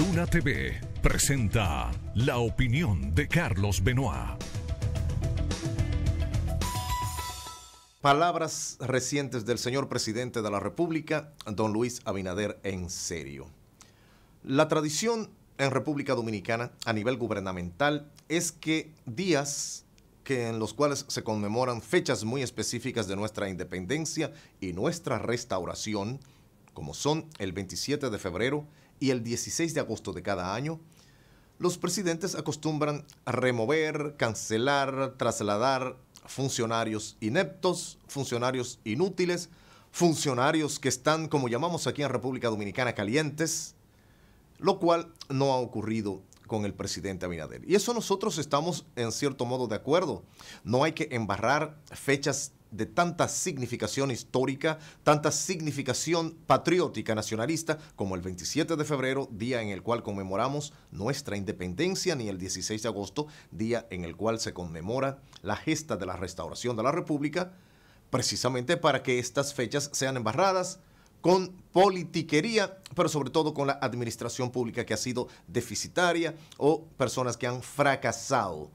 Luna TV presenta la opinión de Carlos Benoit. Palabras recientes del señor presidente de la República, don Luis Abinader, en serio. La tradición en República Dominicana a nivel gubernamental es que días que en los cuales se conmemoran fechas muy específicas de nuestra independencia y nuestra restauración, como son el 27 de febrero, y el 16 de agosto de cada año, los presidentes acostumbran a remover, cancelar, trasladar funcionarios ineptos, funcionarios inútiles, funcionarios que están, como llamamos aquí en República Dominicana, calientes, lo cual no ha ocurrido con el presidente Abinader. Y eso nosotros estamos en cierto modo de acuerdo. No hay que embarrar fechas de tanta significación histórica, tanta significación patriótica nacionalista como el 27 de febrero, día en el cual conmemoramos nuestra independencia, ni el 16 de agosto, día en el cual se conmemora la gesta de la restauración de la República, precisamente para que estas fechas sean embarradas con politiquería, pero sobre todo con la administración pública que ha sido deficitaria o personas que han fracasado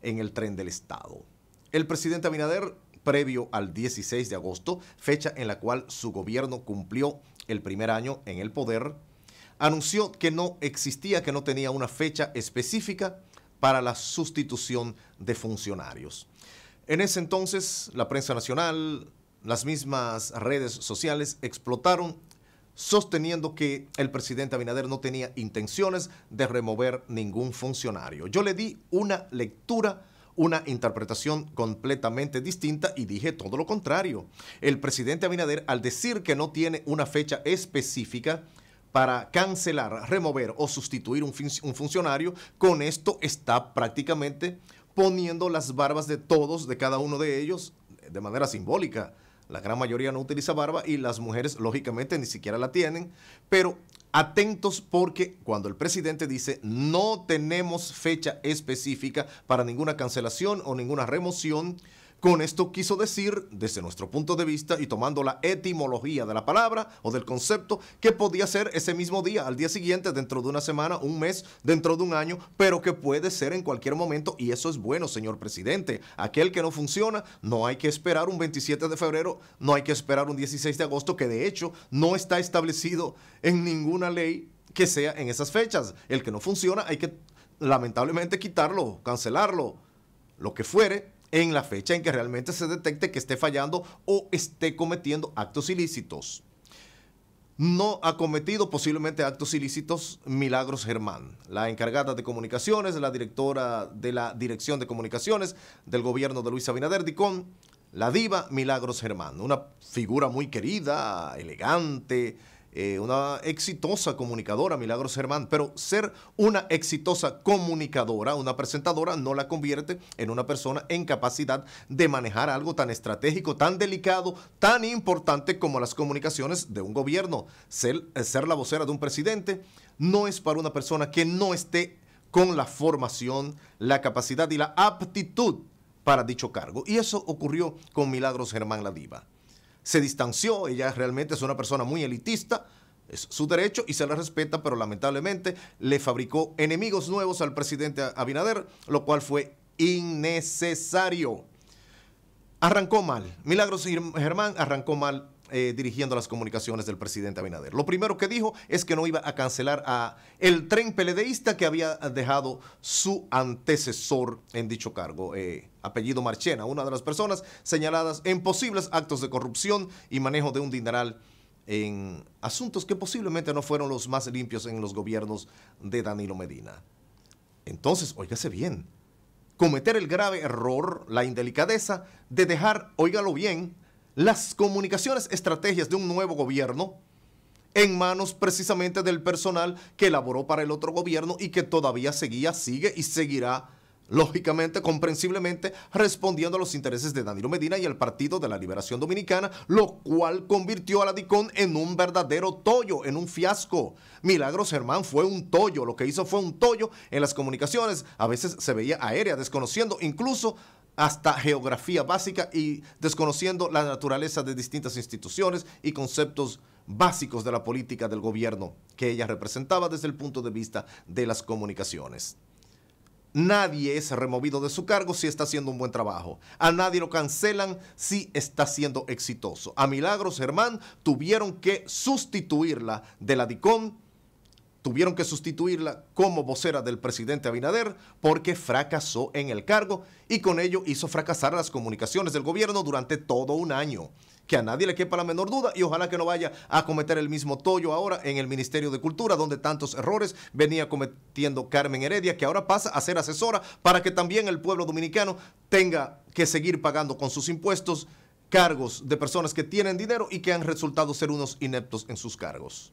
en el tren del Estado. El presidente Abinader previo al 16 de agosto, fecha en la cual su gobierno cumplió el primer año en el poder, anunció que no existía, que no tenía una fecha específica para la sustitución de funcionarios. En ese entonces, la prensa nacional, las mismas redes sociales explotaron sosteniendo que el presidente Abinader no tenía intenciones de remover ningún funcionario. Yo le di una lectura una interpretación completamente distinta y dije todo lo contrario. El presidente Abinader, al decir que no tiene una fecha específica, para cancelar, remover o sustituir un, funcionario, con esto está prácticamente poniendo las barbas de todos, de cada uno de ellos, de manera simbólica. La gran mayoría no utiliza barba y las mujeres lógicamente ni siquiera la tienen, pero atentos porque cuando el presidente dice no tenemos fecha específica para ninguna cancelación o ninguna remoción, con esto quiso decir, desde nuestro punto de vista y tomando la etimología de la palabra o del concepto, que podía ser ese mismo día, al día siguiente, dentro de una semana, un mes, dentro de un año, pero que puede ser en cualquier momento y eso es bueno, señor presidente. Aquel que no funciona, no hay que esperar un 27 de febrero, no hay que esperar un 16 de agosto, que de hecho no está establecido en ninguna ley que sea en esas fechas. El que no funciona hay que lamentablemente quitarlo, cancelarlo, lo que fuere, en la fecha en que realmente se detecte que esté fallando o esté cometiendo actos ilícitos. No ha cometido posiblemente actos ilícitos Milagros Germán, la encargada de comunicaciones, la directora de la Dirección de Comunicaciones del gobierno de Luis Abinader con la diva Milagros Germán, una figura muy querida, elegante, eh, una exitosa comunicadora, Milagros Germán, pero ser una exitosa comunicadora, una presentadora, no la convierte en una persona en capacidad de manejar algo tan estratégico, tan delicado, tan importante como las comunicaciones de un gobierno. Ser, eh, ser la vocera de un presidente no es para una persona que no esté con la formación, la capacidad y la aptitud para dicho cargo. Y eso ocurrió con Milagros Germán La Diva se distanció, ella realmente es una persona muy elitista, es su derecho y se la respeta, pero lamentablemente le fabricó enemigos nuevos al presidente Abinader, lo cual fue innecesario. Arrancó mal. Milagros Germán arrancó mal eh, dirigiendo las comunicaciones del presidente Abinader. Lo primero que dijo es que no iba a cancelar a el tren peledeísta que había dejado su antecesor en dicho cargo. Eh, apellido Marchena, una de las personas señaladas en posibles actos de corrupción y manejo de un dineral en asuntos que posiblemente no fueron los más limpios en los gobiernos de Danilo Medina. Entonces, óigase bien, cometer el grave error, la indelicadeza de dejar, óigalo bien, las comunicaciones estrategias de un nuevo gobierno en manos precisamente del personal que elaboró para el otro gobierno y que todavía seguía, sigue y seguirá, lógicamente, comprensiblemente, respondiendo a los intereses de Danilo Medina y el Partido de la Liberación Dominicana, lo cual convirtió a la DICON en un verdadero tollo, en un fiasco. Milagros Germán fue un tollo, lo que hizo fue un tollo en las comunicaciones, a veces se veía aérea, desconociendo incluso hasta geografía básica y desconociendo la naturaleza de distintas instituciones y conceptos básicos de la política del gobierno que ella representaba desde el punto de vista de las comunicaciones. Nadie es removido de su cargo si está haciendo un buen trabajo. A nadie lo cancelan si está siendo exitoso. A Milagros Germán tuvieron que sustituirla de la DICOM tuvieron que sustituirla como vocera del presidente Abinader porque fracasó en el cargo y con ello hizo fracasar las comunicaciones del gobierno durante todo un año. Que a nadie le quepa la menor duda y ojalá que no vaya a cometer el mismo tollo ahora en el Ministerio de Cultura, donde tantos errores venía cometiendo Carmen Heredia, que ahora pasa a ser asesora para que también el pueblo dominicano tenga que seguir pagando con sus impuestos cargos de personas que tienen dinero y que han resultado ser unos ineptos en sus cargos.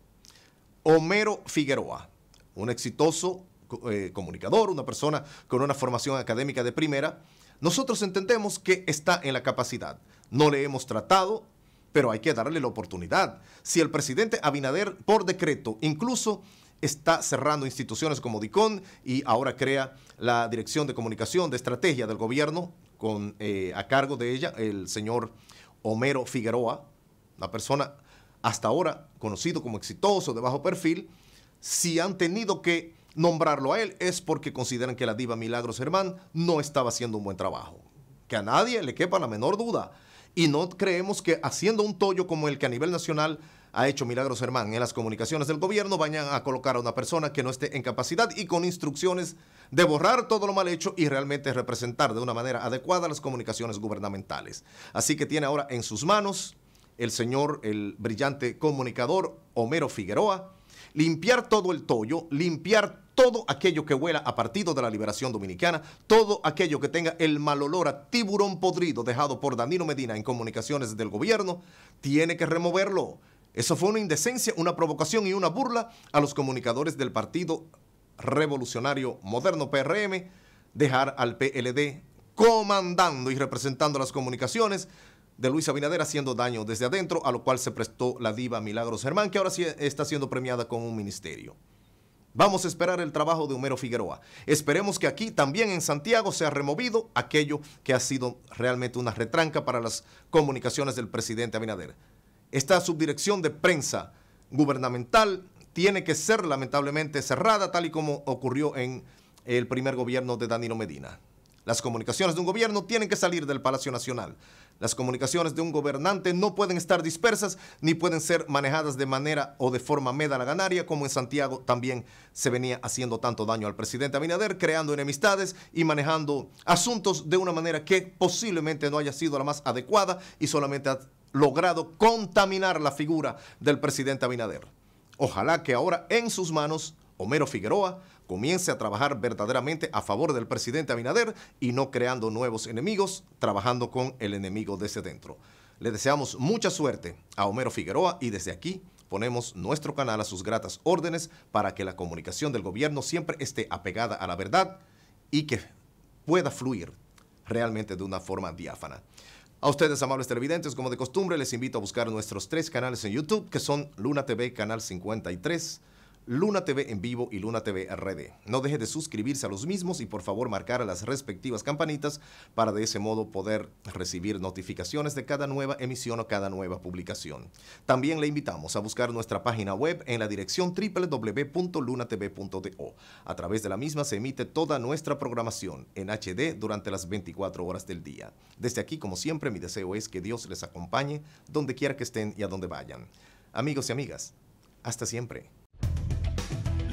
Homero Figueroa, un exitoso eh, comunicador, una persona con una formación académica de primera, nosotros entendemos que está en la capacidad. No le hemos tratado, pero hay que darle la oportunidad. Si el presidente Abinader, por decreto, incluso está cerrando instituciones como DICON y ahora crea la Dirección de Comunicación de Estrategia del Gobierno, con, eh, a cargo de ella el señor Homero Figueroa, la persona hasta ahora conocido como exitoso, de bajo perfil, si han tenido que nombrarlo a él es porque consideran que la diva Milagros Germán no estaba haciendo un buen trabajo. Que a nadie le quepa la menor duda. Y no creemos que haciendo un tollo como el que a nivel nacional ha hecho Milagros Germán en las comunicaciones del gobierno vayan a colocar a una persona que no esté en capacidad y con instrucciones de borrar todo lo mal hecho y realmente representar de una manera adecuada las comunicaciones gubernamentales. Así que tiene ahora en sus manos el señor, el brillante comunicador Homero Figueroa, limpiar todo el tollo, limpiar todo aquello que huela a Partido de la Liberación Dominicana, todo aquello que tenga el mal olor a tiburón podrido dejado por Danilo Medina en comunicaciones del gobierno, tiene que removerlo. Eso fue una indecencia, una provocación y una burla a los comunicadores del Partido Revolucionario Moderno PRM, dejar al PLD comandando y representando las comunicaciones, de Luis Abinader haciendo daño desde adentro, a lo cual se prestó la diva Milagros Germán, que ahora sí está siendo premiada con un ministerio. Vamos a esperar el trabajo de Homero Figueroa. Esperemos que aquí también en Santiago sea removido aquello que ha sido realmente una retranca para las comunicaciones del presidente Abinader. Esta subdirección de prensa gubernamental tiene que ser lamentablemente cerrada, tal y como ocurrió en el primer gobierno de Danilo Medina. Las comunicaciones de un gobierno tienen que salir del Palacio Nacional. Las comunicaciones de un gobernante no pueden estar dispersas ni pueden ser manejadas de manera o de forma ganaria, como en Santiago también se venía haciendo tanto daño al presidente Abinader, creando enemistades y manejando asuntos de una manera que posiblemente no haya sido la más adecuada y solamente ha logrado contaminar la figura del presidente Abinader. Ojalá que ahora en sus manos Homero Figueroa comience a trabajar verdaderamente a favor del presidente Abinader y no creando nuevos enemigos, trabajando con el enemigo desde dentro. Le deseamos mucha suerte a Homero Figueroa y desde aquí ponemos nuestro canal a sus gratas órdenes para que la comunicación del gobierno siempre esté apegada a la verdad y que pueda fluir realmente de una forma diáfana. A ustedes, amables televidentes, como de costumbre, les invito a buscar nuestros tres canales en YouTube, que son Luna TV, Canal 53, Luna TV en vivo y Luna TV RD. No deje de suscribirse a los mismos y por favor marcar a las respectivas campanitas para de ese modo poder recibir notificaciones de cada nueva emisión o cada nueva publicación. También le invitamos a buscar nuestra página web en la dirección www.lunatv.do. A través de la misma se emite toda nuestra programación en HD durante las 24 horas del día. Desde aquí, como siempre, mi deseo es que Dios les acompañe donde quiera que estén y a donde vayan. Amigos y amigas, hasta siempre.